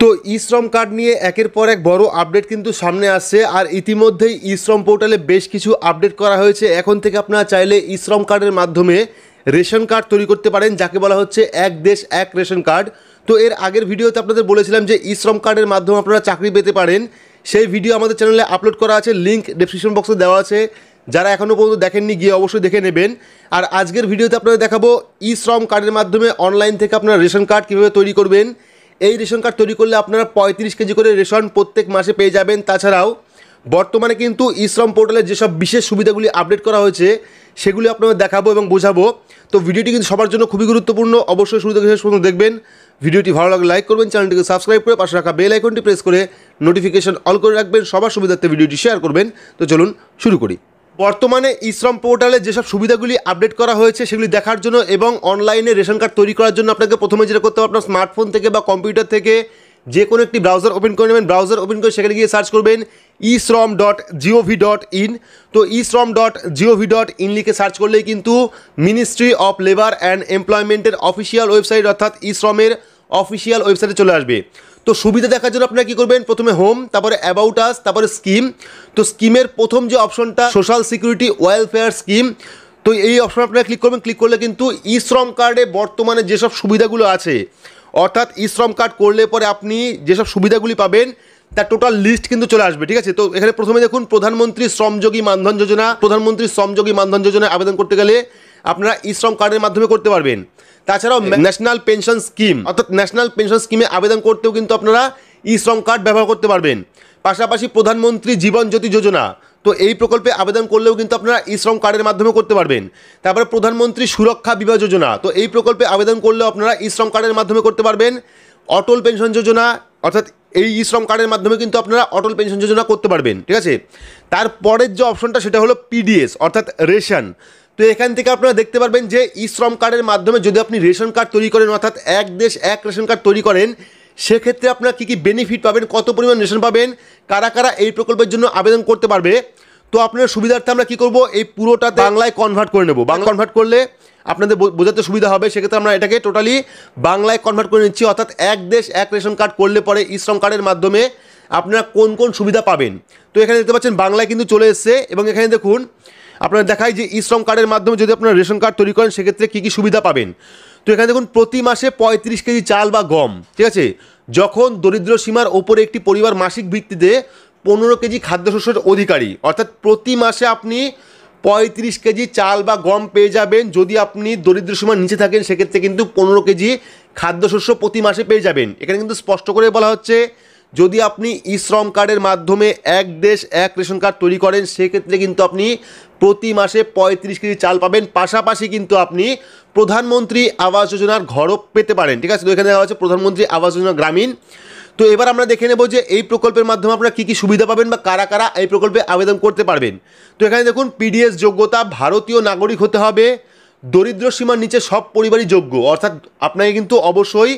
তো ই শ্রম কার্ড নিয়ে একের পর এক বড় আপডেট কিন্তু সামনে আসছে আর ইতিমধ্যেই ই শ্রম পোর্টালে বেশ কিছু আপডেট করা হয়েছে এখন থেকে আপনারা চাইলে ই শ্রম কার্ডের মাধ্যমে রেশন কার্ড তৈরি করতে পারেন যাকে বলা হচ্ছে এক দেশ এক রেশন কার্ড তো এর আগের ভিডিওতে আপনাদের বলেছিলাম যে ই শ্রম কার্ডের মাধ্যমে আপনারা চাকরি পেতে পারেন সেই ভিডিও আমাদের চ্যানেলে আপলোড করা আছে লিঙ্ক ডিসক্রিপশন বক্সে দেওয়া আছে যারা এখনও পর্যন্ত দেখেননি গিয়ে অবশ্যই দেখে নেবেন আর আজকের ভিডিওতে আপনাদের দেখাবো ই শ্রম কার্ডের মাধ্যমে অনলাইন থেকে আপনারা রেশন কার্ড কীভাবে তৈরি করবেন এই রেশন কার্ড তৈরি করলে আপনারা পঁয়ত্রিশ কেজি করে রেশন প্রত্যেক মাসে পেয়ে যাবেন তাছাড়াও বর্তমানে কিন্তু ইশ্রম পোর্টালে যেসব বিশেষ সুবিধাগুলি আপডেট করা হয়েছে সেগুলি আপনাদের দেখাবো এবং বোঝাবো তো ভিডিওটি কিন্তু সবার জন্য খুবই গুরুত্বপূর্ণ অবশ্যই শুরু থেকে শেষ পর্যন্ত দেখবেন ভিডিওটি ভালো লাগলে লাইক করবেন চ্যানেলটিকে সাবস্ক্রাইব করে পাশে রাখা বেল আইকনটি প্রেস করে নোটিফিকেশন অল করে রাখবেন সবার সুবিধার্থে ভিডিওটি শেয়ার করবেন তো চলুন শুরু করি বর্তমানে ইশ্রম পোর্টালে যেসব সুবিধাগুলি আপডেট করা হয়েছে সেগুলি দেখার জন্য এবং অনলাইনে রেশন কার্ড তৈরি করার জন্য আপনাকে প্রথমে যেটা করতে হবে আপনার স্মার্টফোন থেকে বা কম্পিউটার থেকে যে কোনো একটি ব্রাউজার ওপেন করে নেবেন ব্রাউজার ওপেন করে সেখানে গিয়ে সার্চ করবেন ই Shram dot gov dot in তো e Shram dot gov dot in লিখে সার্চ করলেই কিন্তু মিনিস্ট্রি অফ লেবার অ্যান্ড এমপ্লয়মেন্টের অফিসিয়াল ওয়েবসাইট অর্থাৎ ই শ্রমের অফিসিয়াল ওয়েবসাইটে চলে আসবে তো সুবিধা দেখার জন্য আপনারা কী করবেন প্রথমে হোম তারপরে অ্যাবাউট আস তারপরে স্কিম তো স্কিমের প্রথম যে অপশনটা সোশ্যাল সিকিউরিটি ওয়েলফেয়ার স্কিম তো এই অপশন আপনারা ক্লিক করবেন ক্লিক করলে কিন্তু ই শ্রম কার্ডে বর্তমানে যেসব সুবিধাগুলো আছে অর্থাৎ ই শ্রম কার্ড করলে পরে আপনি যেসব সুবিধাগুলি পাবেন তার টোটাল লিস্ট কিন্তু চলে আসবে ঠিক আছে তো এখানে প্রথমে দেখুন প্রধানমন্ত্রী শ্রমযোগী মানধন যোজনা প্রধানমন্ত্রী শ্রমযোগী মানধন যোজনায় আবেদন করতে গেলে আপনারা ই শ্রম কার্ডের মাধ্যমে করতে পারবেন তাছাড়াও ন্যাশনাল পেনশন স্কিম অর্থাৎ ন্যাশনাল পেনশন স্কিমে আবেদন করতেও কিন্তু আপনারা ই শ্রম কার্ড ব্যবহার করতে পারবেন পাশাপাশি প্রধানমন্ত্রী জীবন জ্যোতি যোজনা তো এই প্রকল্পে আবেদন করলেও কিন্তু আপনারা ই শ্রম কার্ডের মাধ্যমে করতে পারবেন তারপরে প্রধানমন্ত্রী সুরক্ষা বিমা যোজনা তো এই প্রকল্পে আবেদন করলেও আপনারা ই শ্রম কার্ডের মাধ্যমে করতে পারবেন অটল পেনশন যোজনা অর্থাৎ এই ই শ্রম কার্ডের মাধ্যমে কিন্তু আপনারা অটল পেনশন যোজনা করতে পারবেন ঠিক আছে তারপরের যে অপশনটা সেটা হলো পিডিএস অর্থাৎ রেশন তো এখান থেকে আপনারা দেখতে পারবেন যে ই শ্রম কার্ডের মাধ্যমে যদি আপনি রেশন কার্ড তৈরি করেন অর্থাৎ এক দেশ এক রেশন কার্ড তৈরি করেন সেক্ষেত্রে আপনারা কী কী বেনিফিট পাবেন কত পরিমাণ রেশন পাবেন কারা কারা এই প্রকল্পের জন্য আবেদন করতে পারবে তো আপনার সুবিধার্থে আমরা কি করব এই পুরোটা বাংলায় কনভার্ট করে নেব বাংলা কনভার্ট করলে আপনাদের বোঝাতে সুবিধা হবে সেক্ষেত্রে আমরা এটাকে টোটালি বাংলায় কনভার্ট করে নিচ্ছি অর্থাৎ এক দেশ এক রেশন কার্ড করলে পরে ই শ্রম কার্ডের মাধ্যমে আপনারা কোন কোন সুবিধা পাবেন তো এখানে দেখতে পাচ্ছেন বাংলায় কিন্তু চলে এসছে এবং এখানে দেখুন আপনার দেখায় যে ই শ্রম কার্ডের মাধ্যমে যদি আপনারা রেশন কার্ড তৈরি করেন সেক্ষেত্রে কী কী সুবিধা পাবেন তো এখানে দেখুন প্রতি মাসে পঁয়ত্রিশ কেজি চাল বা গম ঠিক আছে যখন দরিদ্র সীমার ওপরে একটি পরিবার মাসিক ভিত্তিতে পনেরো কেজি খাদ্যশস্যের অধিকারী অর্থাৎ প্রতি মাসে আপনি পঁয়ত্রিশ কেজি চাল বা গম পেয়ে যাবেন যদি আপনি দরিদ্র সীমার নিচে থাকেন সেক্ষেত্রে কিন্তু পনেরো কেজি খাদ্যশস্য প্রতি মাসে পেয়ে যাবেন এখানে কিন্তু স্পষ্ট করে বলা হচ্ছে যদি আপনি ই শ্রম কার্ডের মাধ্যমে এক দেশ এক রেশন কার্ড তৈরি করেন সেক্ষেত্রে কিন্তু আপনি প্রতি মাসে পঁয়ত্রিশ কেজি চাল পাবেন পাশাপাশি কিন্তু আপনি প্রধানমন্ত্রী আবাস যোজনার ঘরও পেতে পারেন ঠিক আছে তো এখানে দেখা হচ্ছে প্রধানমন্ত্রী আবাস যোজনা গ্রামীণ তো এবার আমরা দেখে নেব যে এই প্রকল্পের মাধ্যমে আপনারা কী কী সুবিধা পাবেন বা কারা কারা এই প্রকল্পে আবেদন করতে পারবেন তো এখানে দেখুন পিডিএস যোগ্যতা ভারতীয় নাগরিক হতে হবে দরিদ্র সীমার নিচে সব পরিবারই যোগ্য অর্থাৎ আপনাকে কিন্তু অবশ্যই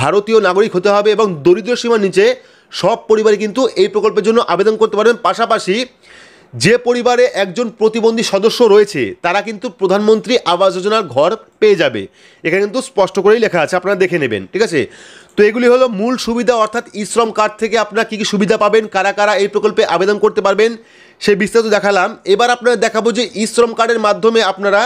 ভারতীয় নাগরিক হতে হবে এবং দরিদ্র সীমার নিচে সব পরিবারই কিন্তু এই প্রকল্পের জন্য আবেদন করতে পারবেন পাশাপাশি যে পরিবারে একজন প্রতিবন্ধী সদস্য রয়েছে তারা কিন্তু প্রধানমন্ত্রী আবাস যোজনার ঘর পেয়ে যাবে এখানে কিন্তু স্পষ্ট করেই লেখা আছে আপনারা দেখে নেবেন ঠিক আছে তো এগুলি হলো মূল সুবিধা অর্থাৎ ইশ্রম কার্ড থেকে আপনারা কী কী সুবিধা পাবেন কারা কারা এই প্রকল্পে আবেদন করতে পারবেন সেই বিস্তারিত দেখালাম এবার আপনারা দেখাবো যে ইশ্রম কার্ডের মাধ্যমে আপনারা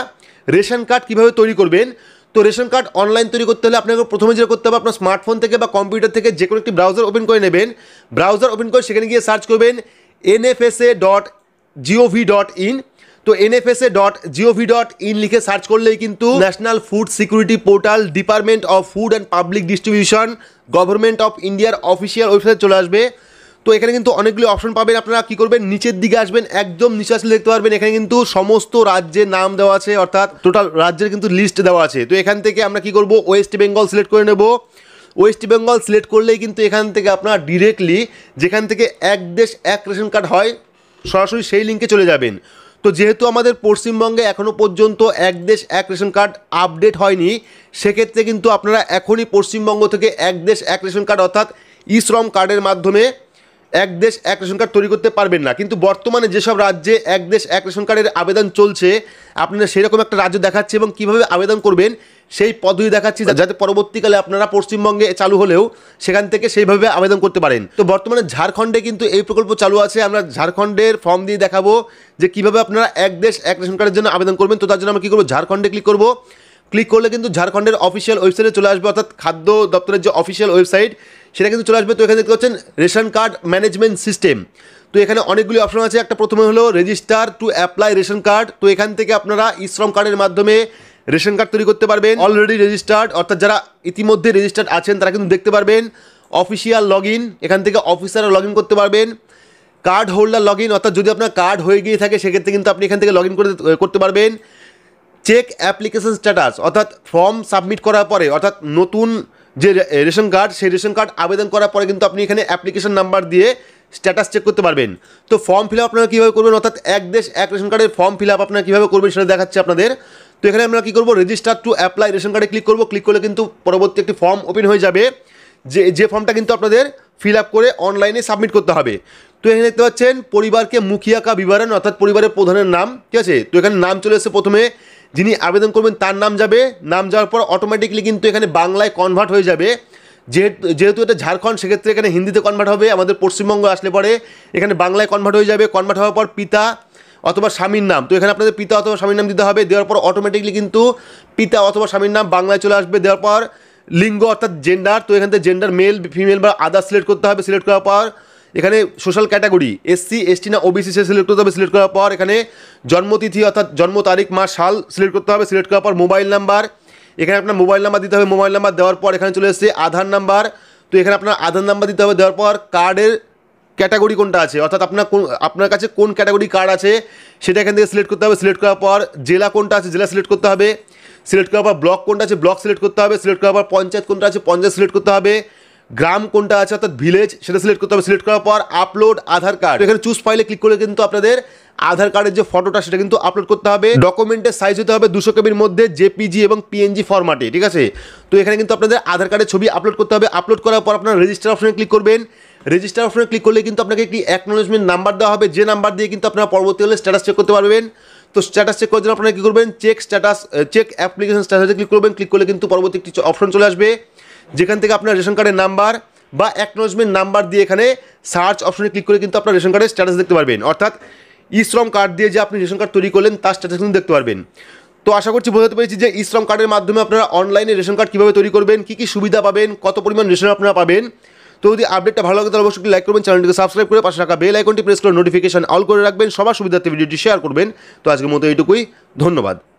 রেশন কার্ড কিভাবে তৈরি করবেন তো রেশন কার্ড অনলাইন তৈরি করতে হলে আপনাকে প্রথমে যেটা করতে হবে আপনার স্মার্টফোন থেকে বা কম্পিউটার থেকে যে কোনো একটি ব্রাউজার ওপেন করে নেবেন ব্রাউজার ওপেন করে সেখানে গিয়ে সার্চ করবেন NFSA dot gov dot in তো NFSA dot gov dot in লিখে সার্চ করলেই কিন্তু national food security portal department of food and public distribution government of ইন্ডিয়ার অফিসিয়াল ওয়েবসাইট চলে আসবে তো এখানে কিন্তু অনেকগুলো অপশন পাবেন আপনারা কী করবেন নিচের দিকে আসবেন একদম নিচে আসলে দেখতে পারবেন এখানে কিন্তু সমস্ত রাজ্যের নাম দেওয়া আছে অর্থাৎ টোটাল রাজ্যের কিন্তু লিস্ট দেওয়া আছে তো এখান থেকে আমরা কি করব ওয়েস্ট বেঙ্গল সিলেক্ট করে নেব ওয়েস্ট বেঙ্গল সিলেক্ট করলেই কিন্তু এখান থেকে আপনার ডিরেক্টলি যেখান থেকে এক দেশ এক রেশন কার্ড হয় সরাসরি সেই লিঙ্কে চলে যাবেন তো যেহেতু আমাদের পশ্চিমবঙ্গে এখনও পর্যন্ত এক দেশ এক রেশন কার্ড আপডেট হয়নি সেক্ষেত্রে কিন্তু আপনারা এখনই পশ্চিমবঙ্গ থেকে এক দেশ এক রেশন কার্ড অর্থাৎ ই শ্রম কার্ডের মাধ্যমে এক দেশ এক রেশন কার্ড তৈরি করতে পারবেন না কিন্তু বর্তমানে যেসব রাজ্যে এক দেশ এক রেশন কার্ডের আবেদন চলছে আপনারা সেরকম একটা রাজ্য দেখাচ্ছে এবং কিভাবে আবেদন করবেন সেই পদ্ধতি দেখাচ্ছি যাতে পরবর্তীকালে আপনারা পশ্চিমবঙ্গে চালু হলেও সেখান থেকে সেইভাবে আবেদন করতে পারেন তো বর্তমানে ঝাড়খণ্ডে কিন্তু এই প্রকল্প চালু আছে আমরা ঝাড়খণ্ডের ফর্ম দিয়ে দেখাবো যে কিভাবে আপনারা এক দেশ এক রেশন কার্ডের জন্য আবেদন করবেন তো তার জন্য আমরা কী করবো ঝাড়খণ্ডে ক্লিক করবো ক্লিক করলে কিন্তু ঝাড়খণ্ডের অফিসিয়াল ওয়েবসাইটে চলে আসবে অর্থাৎ খাদ্য দপ্তরের যে অফিসিয়াল ওয়েবসাইট সেটা কিন্তু চলে আসবে তো এখানে দেখতে পাচ্ছেন রেশন কার্ড ম্যানেজমেন্ট সিস্টেম তো এখানে অনেকগুলি অপশন আছে একটা প্রথমে হলো register to apply ration card তো এখান থেকে আপনারা ই শ্রম কার্ডের মাধ্যমে রেশন কার্ড তৈরি করতে পারবেন অলরেডি রেজিস্টার্ড অর্থাৎ যারা ইতিমধ্যে রেজিস্টার্ড আছেন তারা কিন্তু দেখতে পারবেন অফিসিয়াল লগ এখান থেকে অফিসাররা লগ করতে পারবেন কার্ড হোল্ডার লগ অর্থাৎ যদি আপনার কার্ড হয়ে গিয়ে থাকে সেক্ষেত্রে কিন্তু আপনি এখান থেকে লগ করতে করতে পারবেন চেক অ্যাপ্লিকেশন স্ট্যাটাস অর্থাৎ ফর্ম সাবমিট করার পরে অর্থাৎ নতুন যে রেশন কার্ড সেই রেশন কার্ড আবেদন করার পরে কিন্তু আপনি এখানে অ্যাপ্লিকেশন নাম্বার দিয়ে স্ট্যাটাস চেক করতে পারবেন তো ফর্ম ফিল আপ আপনারা কীভাবে করবেন অর্থাৎ এক দেশ এক রেশন কার্ডের ফর্ম ফিল আপ আপনারা কীভাবে করবেন সেটা দেখাচ্ছে আপনাদের তো এখানে আমরা কী করবো রেজিস্টার টু অ্যাপ্লাই রেশন কার্ডে ক্লিক করবো ক্লিক করলে কিন্তু পরবর্তী একটি ফর্ম ওপেন হয়ে যাবে যে যে ফর্মটা কিন্তু আপনাদের ফিল আপ করে অনলাইনে সাবমিট করতে হবে তো এখানে দেখতে পাচ্ছেন পরিবারকে মুখিয়াকা বিবরণ অর্থাৎ পরিবারের প্রধানের নাম ঠিক আছে তো এখানে নাম চলে এসেছে প্রথমে যিনি আবেদন করবেন তার নাম যাবে নাম যাওয়ার পর অটোমেটিকলি কিন্তু এখানে বাংলায় কনভার্ট হয়ে যাবে যেহেতু যেহেতু এটা ঝাড়খণ্ড সেক্ষেত্রে এখানে হিন্দিতে কনভার্ট হবে আমাদের পশ্চিমবঙ্গ আসলে পরে এখানে বাংলায় কনভার্ট হয়ে যাবে কনভার্ট হওয়ার পর পিতা অথবা স্বামীর নাম তো এখানে আপনাদের পিতা অথবা স্বামীর নাম দিতে হবে দেওয়ার পর অটোমেটিকলি কিন্তু পিতা অথবা স্বামীর নাম বাংলায় চলে আসবে দেওয়ার পর লিঙ্গ অর্থাৎ জেন্ডার তো এখান থেকে জেন্ডার মেল ফিমেল বা আদার সিলেক্ট করতে হবে সিলেক্ট করার পর এখানে সোশ্যাল ক্যাটাগরি এসসি এসটি না ওবিসি সে সিলেক্ট করতে হবে সিলেক্ট করার পর এখানে জন্মতিথি অর্থাৎ জন্ম তারিখ মাস সাল সিলেক্ট করতে হবে সিলেক্ট করার পর মোবাইল নাম্বার এখানে আপনার মোবাইল নাম্বার দিতে হবে মোবাইল নাম্বার দেওয়ার পর এখানে চলে এসেছে আধার নাম্বার তো এখানে আপনার আধার নাম্বার দিতে হবে দেওয়ার পর কার্ডের ক্যাটাগরি কোনটা আছে অর্থাৎ আপনার কোন আপনার কাছে কোন ক্যাটাগরি কার্ড আছে সেটা এখান থেকে সিলেক্ট করতে হবে সিলেক্ট করার পর জেলা কোনটা আছে জেলা সিলেক্ট করতে হবে সিলেক্ট করার পর ব্লক কোনটা আছে ব্লক সিলেক্ট করতে হবে সিলেক্ট করার পর পঞ্চায়েত কোনটা আছে পঞ্চায়েত সিলেক্ট করতে হবে গ্রাম কোনটা আছে অর্থাৎ ভিলেজ সেটা সিলেক্ট করতে হবে সিলেক্ট করার পর আপলোড আধার কার্ড এখানে চুজ ফাইলে ক্লিক করে কিন্তু আপনাদের আধার কার্ডের যে ফটোটা সেটা কিন্তু আপলোড করতে হবে ডকুমেন্টের সাইজ হতে হবে দুশো কেবির মধ্যে জেপিজি এবং পিএনজি ফরম্যাটে ঠিক আছে তো এখানে কিন্তু আপনাদের আধার কার্ডের ছবি আপলোড করতে হবে আপলোড করার পর আপনারা রেজিস্টার অপশনে ক্লিক করবেন রেজিস্টার অপশনে ক্লিক করলে কিন্তু আপনাকে একটি অ্যাকনোলেজমেন্ট নাম্বার দেওয়া হবে যে নাম্বার দিয়ে কিন্তু আপনারা পরবর্তীকালে স্ট্যাটাস চেক করতে পারবেন তো স্ট্যাটাস চেক করার জন্য আপনারা কী করবেন চেক স্ট্যাটাস চেক অ্যাপ্লিকেশন স্ট্যাটাসে ক্লিক করবেন ক্লিক করলে কিন্তু পরবর্তী একটি অপশন চলে আসবে যেখান থেকে আপনার রেশন কার্ডের নাম্বার বা অ্যাকনোলজমেন্ট নাম্বার দিয়ে এখানে সার্চ অপশনে ক্লিক করে কিন্তু আপনার রেশন কার্ডের স্ট্যাটাস দেখতে পারবেন অর্থাৎ ই শ্রম কার্ড দিয়ে যে আপনি রেশন কার্ড তৈরি করলেন তার স্ট্যাটাস কিন্তু দেখতে পারবেন তো আশা করছি বোঝাতে পেরেছি যে ই শ্রম কার্ডের মাধ্যমে আপনারা অনলাইনে রেশন কার্ড কীভাবে তৈরি করবেন কী কী সুবিধা পাবেন কত পরিমাণ রেশন আপনারা পাবেন তো যদি আপডেটটা ভালো লাগে তাহলে অবশ্যই লাইক করবেন চ্যানেলটিকে সাবস্ক্রাইব করে পাশে রাখা বেল আইকনটি প্রেস করে নোটিফিকেশন অল করে রাখবেন সবার সুবিধার্থে ভিডিওটি শেয়ার করবেন তো আজকের মতো এইটুকুই ধন্যবাদ